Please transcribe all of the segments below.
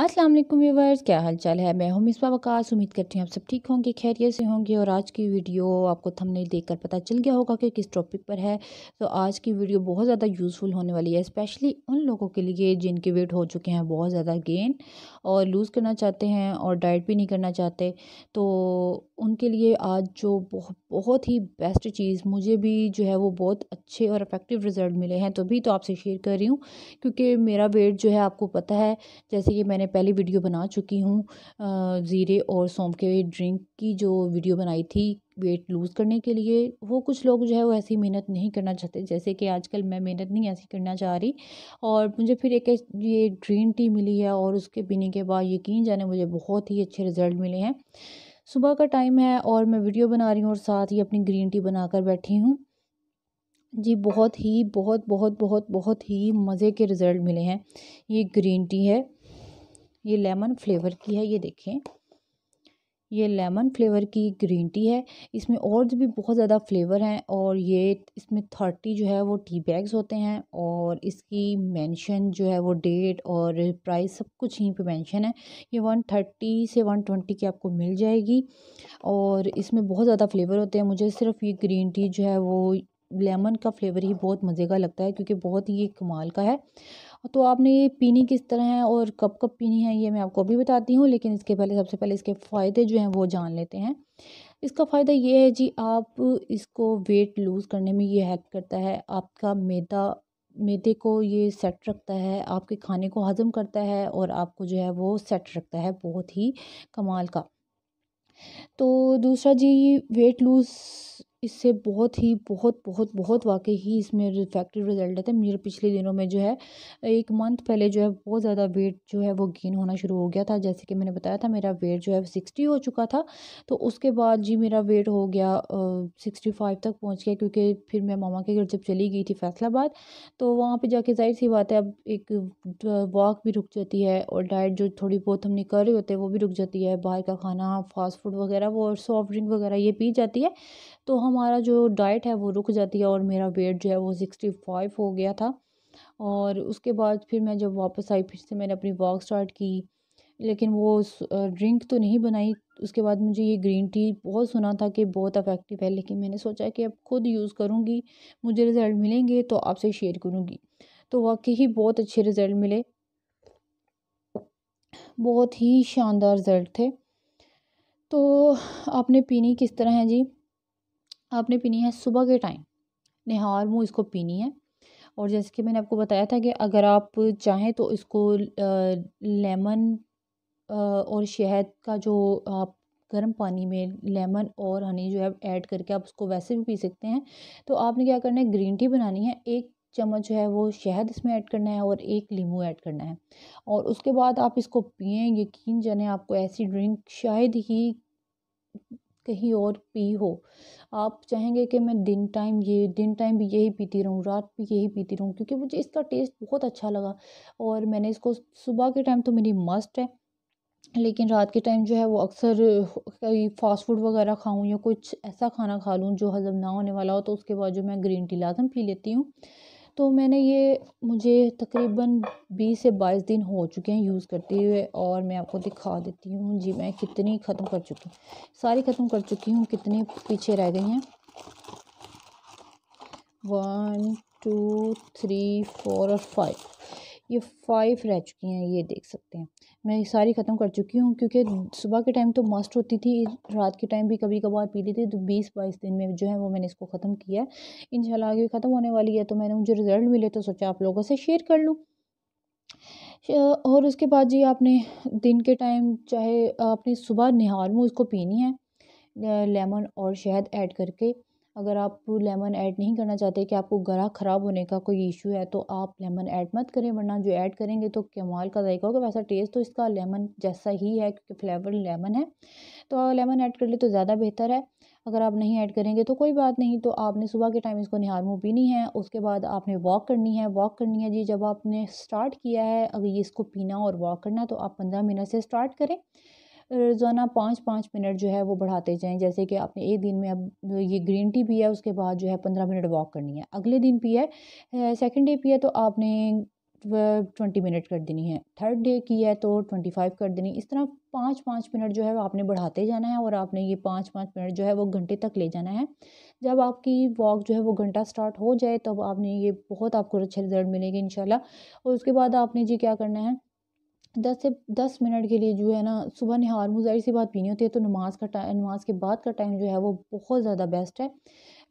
अस्सलाम वालेकुम व्यूवर्स क्या हाल चाल है मैं हूं मिसबा वकास उम्मीद करती हूँ आप सब ठीक होंगे खैरियत से होंगे और आज की वीडियो आपको थंबनेल देखकर पता चल गया होगा कि किस टॉपिक पर है तो आज की वीडियो बहुत ज़्यादा यूज़फुल होने वाली है स्पेशली उन लोगों के लिए जिनके वेट हो चुके हैं बहुत ज़्यादा गेन और लूज़ करना चाहते हैं और डाइट भी नहीं करना चाहते तो उनके लिए आज जो बहुत बहुत ही बेस्ट चीज़ मुझे भी जो है वो बहुत अच्छे और अफेक्टिव रिज़ल्ट मिले हैं तो भी तो आपसे शेयर कर रही हूँ क्योंकि मेरा वेट जो है आपको पता है जैसे कि मैंने मैं पहले वीडियो बना चुकी हूँ ज़ीरे और सौंप के ड्रिंक की जो वीडियो बनाई थी वेट लूज़ करने के लिए वो कुछ लोग जो है वो ऐसी मेहनत नहीं करना चाहते जैसे कि आजकल मैं मेहनत नहीं ऐसी करना चाह रही और मुझे फिर एक ये ग्रीन टी मिली है और उसके पीने के बाद यकीन जाने मुझे बहुत ही अच्छे रिज़ल्ट मिले हैं सुबह का टाइम है और मैं वीडियो बना रही हूँ और साथ ही अपनी ग्रीन टी कर बैठी हूँ जी बहुत ही बहुत बहुत बहुत बहुत ही मज़े के रिज़ल्ट मिले हैं ये ग्रीन टी है ये लेमन फ्लेवर की है ये देखें ये लेमन फ्लेवर की ग्रीन टी है इसमें और भी बहुत ज़्यादा फ्लेवर हैं और ये इसमें थर्टी जो है वो टी बैग्स होते हैं और इसकी मेंशन जो है वो डेट और प्राइस सब कुछ यहीं पे मेंशन है ये वन थर्टी से वन ट्वेंटी की आपको मिल जाएगी और इसमें बहुत ज़्यादा फ्लेवर होते हैं मुझे सिर्फ ये ग्रीन टी जो है वो लेमन का फ्लेवर ही बहुत मज़े का लगता है क्योंकि बहुत ही कमाल का है तो आपने ये पीनी किस तरह है और कब कब पीनी है ये मैं आपको अभी बताती हूँ लेकिन इसके पहले सबसे पहले इसके फ़ायदे जो हैं वो जान लेते हैं इसका फ़ायदा ये है जी आप इसको वेट लूज़ करने में ये हेल्प करता है आपका मैदा मैदे को ये सेट रखता है आपके खाने को हज़म करता है और आपको जो है वो सेट रखता है बहुत ही कमाल का तो दूसरा जी वेट लूज़ इससे बहुत ही बहुत बहुत बहुत वाकई ही इसमें इफेक्टिव रिजल्ट आते हैं मेरे पिछले दिनों में जो है एक मंथ पहले जो है बहुत ज़्यादा वेट जो है वो गेन होना शुरू हो गया था जैसे कि मैंने बताया था मेरा वेट जो है सिक्सटी हो चुका था तो उसके बाद जी मेरा वेट हो गया सिक्सटी फाइव तक पहुँच गया क्योंकि फिर मैं मामा के घर जब चली गई थी फैसलाबाद तो वहाँ पर जाके जाहिर सी बात है अब एक वॉक भी रुक जाती है और डाइट जो थोड़ी बहुत हमने कर रहे होते हैं वो भी रुक जाती है बाहर का खाना फास्ट फूड वगैरह वो और सॉफ्ट ड्रिंक वगैरह ये पी जाती है तो हमारा जो डाइट है वो रुक जाती है और मेरा वेट जो है वो सिक्सटी फाइव हो गया था और उसके बाद फिर मैं जब वापस आई फिर से मैंने अपनी वॉक स्टार्ट की लेकिन वो ड्रिंक तो नहीं बनाई उसके बाद मुझे ये ग्रीन टी बहुत सुना था कि बहुत अफेक्टिव है लेकिन मैंने सोचा कि अब खुद यूज़ करूँगी मुझे रिज़ल्ट मिलेंगे तो आपसे शेयर करूँगी तो वाकई ही बहुत अच्छे रिज़ल्ट मिले बहुत ही शानदार रिज़ल्ट थे तो आपने पीनी किस तरह है जी आपने पीनी है सुबह के टाइम निहार मुँह इसको पीनी है और जैसे कि मैंने आपको बताया था कि अगर आप चाहें तो इसको लेमन और शहद का जो आप गर्म पानी में लेमन और हनी जो है ऐड करके आप उसको वैसे भी पी सकते हैं तो आपने क्या करना है ग्रीन टी बनानी है एक चम्मच जो है वो शहद इसमें ऐड करना है और एक लीमू ऐड करना है और उसके बाद आप इसको पिए यकीन जाने आपको ऐसी ड्रिंक शायद ही कहीं और पी हो आप चाहेंगे कि मैं दिन टाइम ये दिन टाइम भी यही पीती रहूँ रात भी यही पीती रहूँ क्योंकि मुझे इसका टेस्ट बहुत अच्छा लगा और मैंने इसको सुबह के टाइम तो मेरी मस्ट है लेकिन रात के टाइम जो है वो अक्सर कई फास्ट फूड वगैरह खाऊं या कुछ ऐसा खाना खा लूँ जो हज़म ना होने वाला हो तो उसके बाद जो मैं ग्रीन टी लाजम पी लेती हूँ तो मैंने ये मुझे तकरीबन बीस से बाईस दिन हो चुके हैं यूज़ करते हुए और मैं आपको दिखा देती हूँ जी मैं कितनी ख़त्म कर चुकी हूँ सारी ख़त्म कर चुकी हूँ कितनी पीछे रह गई हैं वन टू थ्री फोर और फाइव ये फाइव रह चुकी हैं ये देख सकते हैं मैं सारी ख़त्म कर चुकी हूँ क्योंकि सुबह के टाइम तो मस्त होती थी रात के टाइम भी कभी कभार पीती थी तो बीस बाईस दिन में जो है वो मैंने इसको ख़त्म किया है इन आगे ख़त्म होने वाली है तो मैंने मुझे रिज़ल्ट मिले तो सोचा आप लोगों से शेयर कर लूँ और उसके बाद जी आपने दिन के टाइम चाहे आपने सुबह निहार मुँह उसको पीनी है लेमन और शहद ऐड करके अगर आप लेमन ऐड नहीं करना चाहते कि आपको गला ख़राब होने का कोई इशू है तो आप लेमन ऐड मत करें वरना जो ऐड करेंगे तो कमाल का जायका होगा वैसा टेस्ट तो इसका लेमन जैसा ही है क्योंकि फ्लेवर लेमन है तो लेमन ऐड कर ले तो ज़्यादा बेहतर है अगर आप नहीं ऐड करेंगे तो कोई बात नहीं तो आपने सुबह के टाइम इसको निहार मुँह पीनी है उसके बाद आपने वॉक करनी है वॉक करनी है जी जब आपने स्टार्ट किया है अगर ये इसको पीना और वॉक करना तो आप पंद्रह मिनट से स्टार्ट करें रोज़ाना पाँच पाँच मिनट जो है वो बढ़ाते जाएँ जैसे कि आपने एक दिन में अब ये ग्रीन टी पी है उसके बाद जो है पंद्रह मिनट वॉक करनी है अगले दिन पिया है सेकेंड डे पिया तो आपने ट्वेंटी मिनट कर देनी है थर्ड डे की है तो ट्वेंटी फाइव कर देनी इस तरह पाँच पाँच मिनट जो है वो आपने बढ़ाते जाना है और आपने ये पाँच पाँच मिनट जो है वो घंटे तक ले जाना है जब आपकी वॉक जो है वो घंटा स्टार्ट हो जाए तब तो आपने ये बहुत आपको अच्छे रिजल्ट मिलेंगे इन और उसके बाद आपने जी क्या करना है दस से दस मिनट के लिए जो है ना सुबह नहार मुँह जाहिर सी बात पीनी होती है तो नमाज का टाइम नमाज के बाद का टाइम जो है वो बहुत ज़्यादा बेस्ट है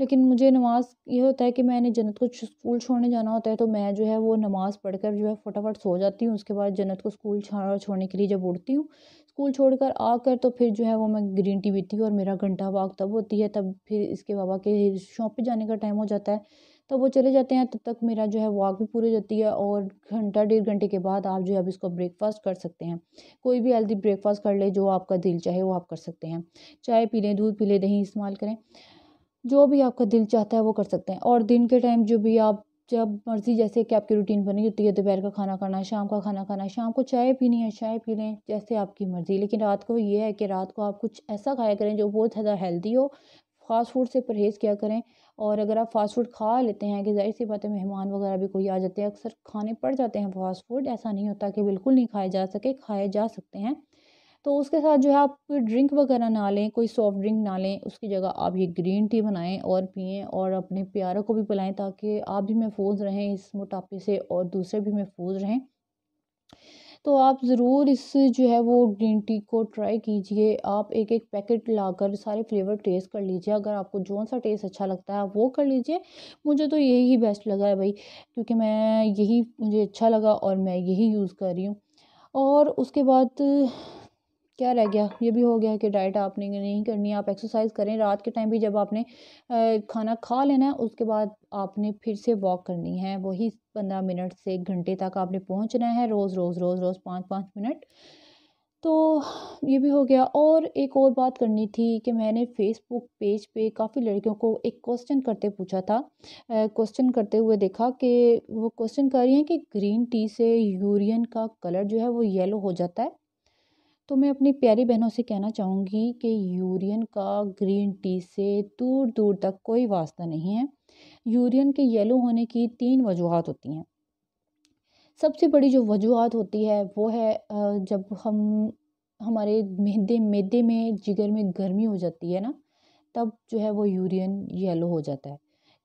लेकिन मुझे नमाज ये होता है कि मैंने जन्नत को स्कूल छोड़ने जाना होता है तो मैं जो है वो नमाज़ पढ़कर जो है फटाफट सो जाती हूँ उसके बाद जन्नत को स्कूल छोड़ने के लिए जब उठती हूँ स्कूल छोड़कर आकर तो फिर जो है वो मैं ग्रीन टी पीती हूँ और मेरा घंटा वाक तब होती है तब फिर इसके बाबा के शॉप पर जाने का टाइम हो जाता है तब तो वो चले जाते हैं तब तक मेरा जो है वॉक भी पूरी जाती है और घंटा डेढ़ घंटे के बाद आप जो है अब इसको ब्रेकफास्ट कर सकते हैं कोई भी हेल्दी ब्रेकफास्ट कर ले जो आपका दिल चाहे वो आप कर सकते हैं चाय पी लें दूध पी लें दही इस्तेमाल करें जो भी आपका दिल चाहता है वो कर सकते हैं और दिन के टाइम जो भी आप जब मर्ज़ी जैसे कि आपकी रूटीन बनी होती है दोपहर का खाना खाना शाम का खाना खाना शाम को चाय पीनी है चाय पी लें जैसे आपकी मर्ज़ी लेकिन रात को ये है कि रात को आप कुछ ऐसा खाया करें जो बहुत ज़्यादा हेल्दी हो फ़ास्ट फूड से परहेज़ किया करें और अगर आप फ़ास्ट फूड खा लेते हैं कि जाहिर सी बात है मेहमान वगैरह भी कोई आ जाते हैं अक्सर खाने पड़ जाते हैं फ़ास्ट फूड ऐसा नहीं होता कि बिल्कुल नहीं खाए जा सके खाए जा सकते हैं तो उसके साथ जो है आप कोई ड्रिंक वगैरह ना लें कोई सॉफ्ट ड्रिंक ना लें उसकी जगह आप ये ग्रीन टी बनाएं और पिएं और अपने प्यारों को भी पिलाएं ताकि आप भी महफूज रहें इस मोटापे से और दूसरे भी महफूज रहें तो आप ज़रूर इस जो है वो ग्रीन टी को ट्राई कीजिए आप एक एक पैकेट लाकर सारे फ्लेवर टेस्ट कर लीजिए अगर आपको जो सा टेस्ट अच्छा लगता है आप वो कर लीजिए मुझे तो यही ही बेस्ट लगा है भाई क्योंकि मैं यही मुझे अच्छा लगा और मैं यही यूज़ कर रही हूँ और उसके बाद क्या रह गया ये भी हो गया कि डाइट आपने नहीं करनी आप एक्सरसाइज करें रात के टाइम भी जब आपने खाना खा लेना है उसके बाद आपने फिर से वॉक करनी है वही पंद्रह मिनट से एक घंटे तक आपने पहुंचना है रोज़ रोज़ रोज़ रोज़ पाँच पाँच मिनट तो ये भी हो गया और एक और बात करनी थी कि मैंने फेसबुक पेज पे काफ़ी लड़कियों को एक क्वेश्चन करते पूछा था क्वेश्चन करते हुए देखा कि वो क्वेश्चन कर रही हैं कि ग्रीन टी से यूरियन का कलर जो है वो येलो हो जाता है तो मैं अपनी प्यारी बहनों से कहना चाहूँगी कि यूरियन का ग्रीन टी से दूर दूर तक कोई वास्ता नहीं है यूरियन के येलो होने की तीन वजूहत होती हैं सबसे बड़ी जो वजूहत होती है वो है जब हम हमारे मेदे मेदे में जिगर में गर्मी हो जाती है ना तब जो है वो यूरियन येलो हो जाता है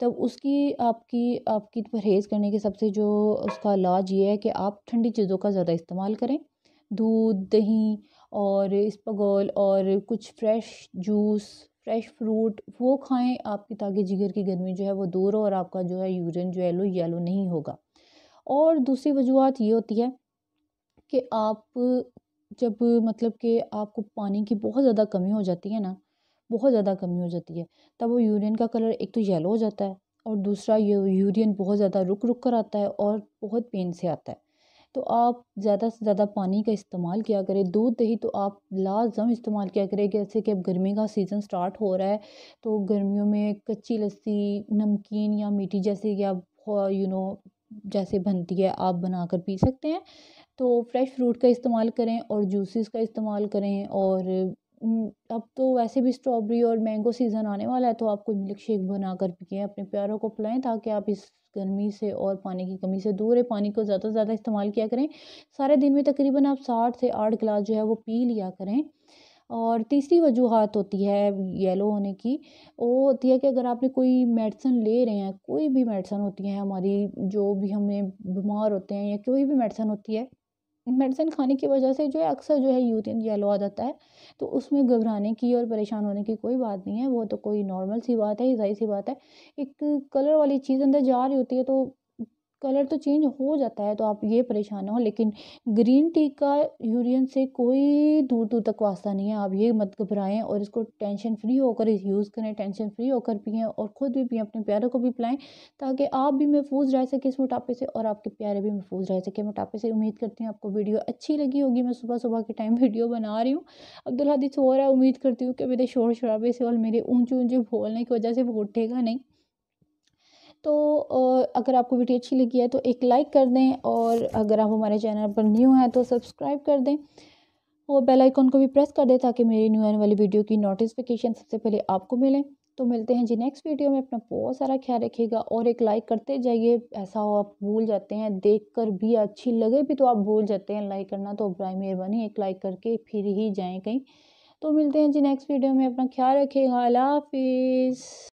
तब उसकी आपकी आपकी परहेज़ करने के सबसे जो उसका इलाज ये है कि आप ठंडी चीज़ों का ज़्यादा इस्तेमाल करें दूध दही और इसबगोल और कुछ फ्रेश जूस फ्रेश फ्रूट वो खाएं आपकी ताकि जिगर की गर्मी जो है वो दूर हो और आपका जो है यूरिन जो येलो येलो नहीं होगा और दूसरी वजूहत ये होती है कि आप जब मतलब कि आपको पानी की बहुत ज़्यादा कमी हो जाती है ना बहुत ज़्यादा कमी हो जाती है तब वो यूरिन का कलर एक तो येलो हो जाता है और दूसरा ये यूरिन बहुत ज़्यादा रुक रुक कर आता है और बहुत पेन से आता है तो आप ज़्यादा से ज़्यादा पानी का इस्तेमाल किया करें दूध दही तो आप लाजम इस्तेमाल किया करें जैसे कि अब गर्मी का सीज़न स्टार्ट हो रहा है तो गर्मियों में कच्ची लस्सी नमकीन या मीठी जैसे कि आप यू नो जैसे बनती है आप बनाकर पी सकते हैं तो फ्रेश फ्रूट का इस्तेमाल करें और जूसेस का इस्तेमाल करें और हम्म, अब तो वैसे भी स्ट्रॉबेरी और मैंगो सीज़न आने वाला है तो आप कोई मिल्क शेक बना कर पिए अपने प्यारों को पिलाएं ताकि आप इस गर्मी से और पानी की कमी से दूर है पानी को ज़्यादा से ज़्यादा इस्तेमाल किया करें सारे दिन में तकरीबन आप साठ से आठ गिलास जो है वो पी लिया करें और तीसरी वजूहत होती है येलो होने की वो होती है कि अगर आपने कोई मेडिसन ले रहे हैं कोई भी मेडिसन होती है हमारी जो भी हमें बीमार होते हैं या कोई भी मेडिसन होती है मेडिसिन खाने की वजह से जो है अक्सर जो है यूरिन येलो आ जाता है तो उसमें घबराने की और परेशान होने की कोई बात नहीं है वो तो कोई नॉर्मल सी बात है जाहिर सी बात है एक कलर वाली चीज़ अंदर जा रही होती है तो कलर तो चेंज हो जाता है तो आप ये परेशान हो लेकिन ग्रीन टी का यूरियन से कोई दूर दूर तक वास्ता नहीं है आप ये मत घबराएं और इसको टेंशन फ्री होकर यूज़ करें टेंशन फ्री होकर पिएं और ख़ुद भी पिएं अपने प्यारों को भी पिलाएं ताकि आप भी महफूज रह सके इस मोटापे से और आपके प्यारे भी महफूज रह सके मोटापे से उम्मीद करती हूँ आपको वीडियो अच्छी लगी होगी मैं सुबह सुबह के टाइम वीडियो बना रही हूँ अब्दुल हदीस हो रहा है उम्मीद करती हूँ कि मेरे शोर शराबे से और मेरे ऊँचे ऊँचे बोलने की वजह से वो उठेगा नहीं तो अगर आपको वीडियो अच्छी लगी है तो एक लाइक कर दें और अगर आप हमारे चैनल पर न्यू हैं तो सब्सक्राइब कर दें और बेल आइकॉन को भी प्रेस कर दें ताकि मेरी न्यू आने वाली वीडियो की नोटिफिकेशन सबसे पहले आपको मिले तो मिलते हैं जी नेक्स्ट वीडियो में अपना बहुत सारा ख्याल रखिएगा और एक लाइक करते जाइए ऐसा हो आप भूल जाते हैं देख कर भी अच्छी लगे भी तो आप भूल जाते हैं लाइक करना तो बर मेहरबानी एक लाइक करके फिर ही जाएँ कहीं तो मिलते हैं जी नेक्स्ट वीडियो में अपना ख्याल रखिएगा अल्लाह हाफिज़